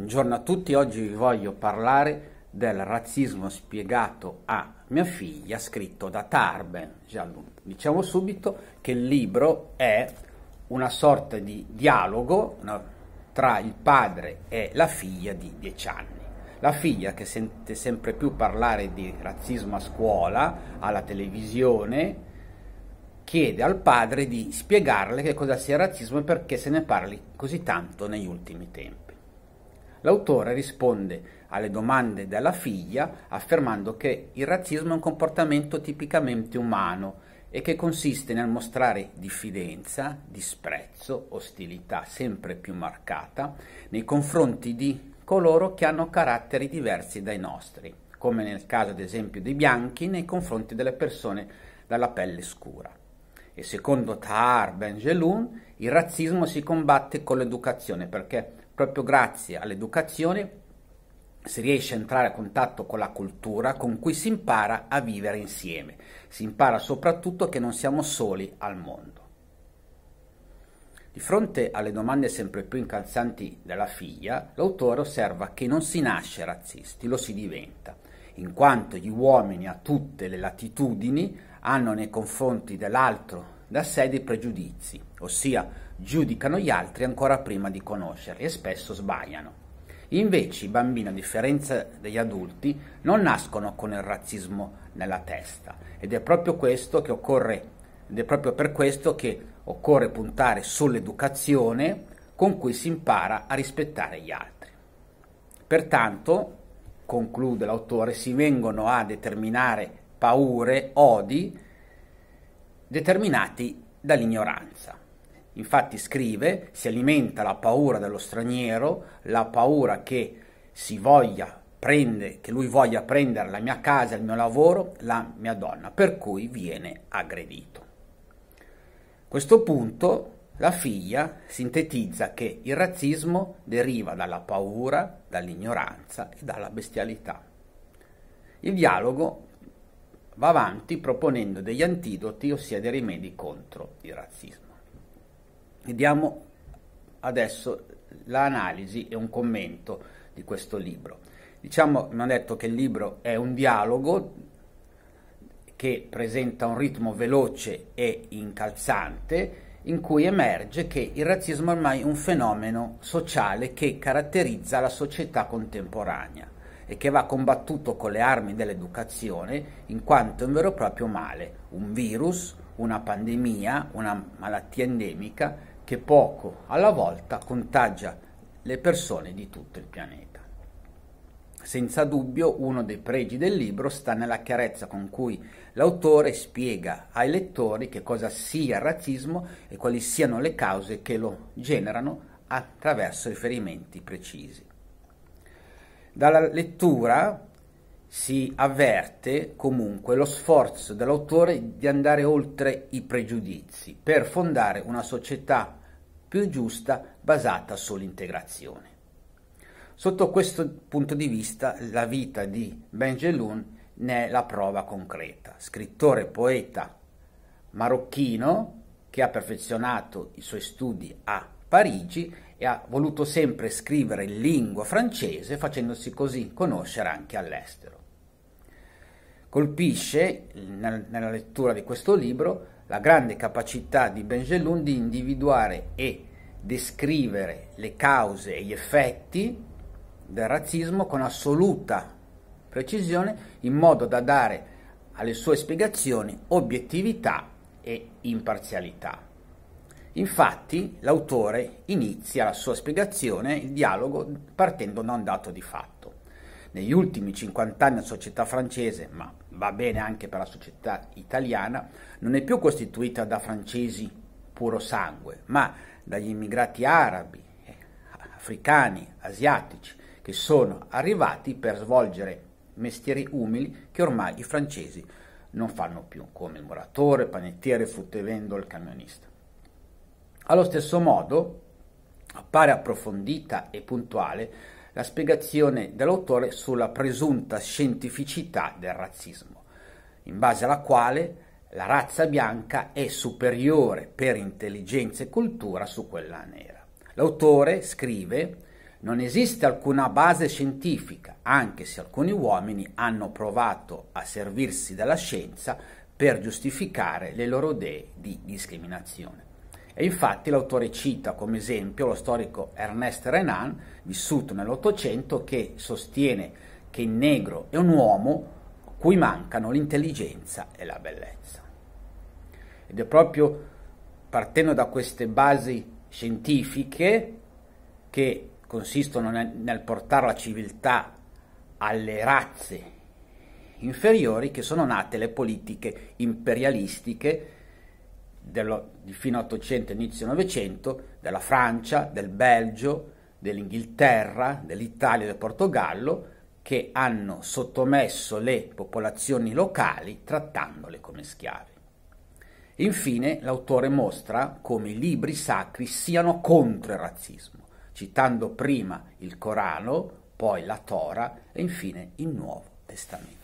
Buongiorno a tutti, oggi vi voglio parlare del razzismo spiegato a mia figlia scritto da Tarben. Diciamo subito che il libro è una sorta di dialogo tra il padre e la figlia di 10 anni. La figlia che sente sempre più parlare di razzismo a scuola, alla televisione, chiede al padre di spiegarle che cosa sia il razzismo e perché se ne parli così tanto negli ultimi tempi. L'autore risponde alle domande della figlia affermando che il razzismo è un comportamento tipicamente umano e che consiste nel mostrare diffidenza, disprezzo, ostilità sempre più marcata nei confronti di coloro che hanno caratteri diversi dai nostri, come nel caso ad esempio dei bianchi nei confronti delle persone dalla pelle scura. E secondo Tahar Ben Jelloun il razzismo si combatte con l'educazione perché proprio grazie all'educazione si riesce a entrare a contatto con la cultura con cui si impara a vivere insieme, si impara soprattutto che non siamo soli al mondo. Di fronte alle domande sempre più incalzanti della figlia, l'autore osserva che non si nasce razzisti, lo si diventa, in quanto gli uomini a tutte le latitudini hanno nei confronti dell'altro da sé dei pregiudizi, ossia giudicano gli altri ancora prima di conoscerli e spesso sbagliano. Invece i bambini, a differenza degli adulti, non nascono con il razzismo nella testa ed è proprio, occorre, ed è proprio per questo che occorre puntare sull'educazione con cui si impara a rispettare gli altri. Pertanto, conclude l'autore, si vengono a determinare paure, odi, determinati dall'ignoranza. Infatti scrive, si alimenta la paura dello straniero, la paura che si voglia prende, che lui voglia prendere la mia casa, il mio lavoro, la mia donna, per cui viene aggredito. A questo punto la figlia sintetizza che il razzismo deriva dalla paura, dall'ignoranza e dalla bestialità. Il dialogo va avanti proponendo degli antidoti, ossia dei rimedi contro il razzismo. Vediamo adesso l'analisi e un commento di questo libro. Diciamo, mi ha detto che il libro è un dialogo che presenta un ritmo veloce e incalzante in cui emerge che il razzismo è ormai un fenomeno sociale che caratterizza la società contemporanea e che va combattuto con le armi dell'educazione in quanto è un vero e proprio male, un virus, una pandemia, una malattia endemica che poco alla volta contagia le persone di tutto il pianeta. Senza dubbio uno dei pregi del libro sta nella chiarezza con cui l'autore spiega ai lettori che cosa sia il razzismo e quali siano le cause che lo generano attraverso riferimenti precisi. Dalla lettura si avverte comunque lo sforzo dell'autore di andare oltre i pregiudizi per fondare una società più giusta basata sull'integrazione. Sotto questo punto di vista la vita di Benjeloun ne è la prova concreta. Scrittore e poeta marocchino che ha perfezionato i suoi studi a Parigi e ha voluto sempre scrivere in lingua francese facendosi così conoscere anche all'estero. Colpisce nella lettura di questo libro la grande capacità di Benjelloun di individuare e descrivere le cause e gli effetti del razzismo con assoluta precisione in modo da dare alle sue spiegazioni obiettività e imparzialità. Infatti l'autore inizia la sua spiegazione, il dialogo, partendo da un dato di fatto. Negli ultimi 50 anni la società francese, ma va bene anche per la società italiana, non è più costituita da francesi puro sangue, ma dagli immigrati arabi, eh, africani, asiatici, che sono arrivati per svolgere mestieri umili che ormai i francesi non fanno più, come il muratore, il panettiere, il fruttivendolo, il camionista. Allo stesso modo appare approfondita e puntuale la spiegazione dell'autore sulla presunta scientificità del razzismo, in base alla quale la razza bianca è superiore per intelligenza e cultura su quella nera. L'autore scrive non esiste alcuna base scientifica, anche se alcuni uomini hanno provato a servirsi della scienza per giustificare le loro idee di discriminazione. E infatti l'autore cita come esempio lo storico Ernest Renan, vissuto nell'Ottocento, che sostiene che il negro è un uomo cui mancano l'intelligenza e la bellezza. Ed è proprio partendo da queste basi scientifiche che consistono nel, nel portare la civiltà alle razze inferiori che sono nate le politiche imperialistiche dello, di fino 800 inizio 900 della Francia, del Belgio, dell'Inghilterra, dell'Italia e del Portogallo che hanno sottomesso le popolazioni locali trattandole come schiavi. Infine l'autore mostra come i libri sacri siano contro il razzismo, citando prima il Corano, poi la Tora e infine il Nuovo Testamento.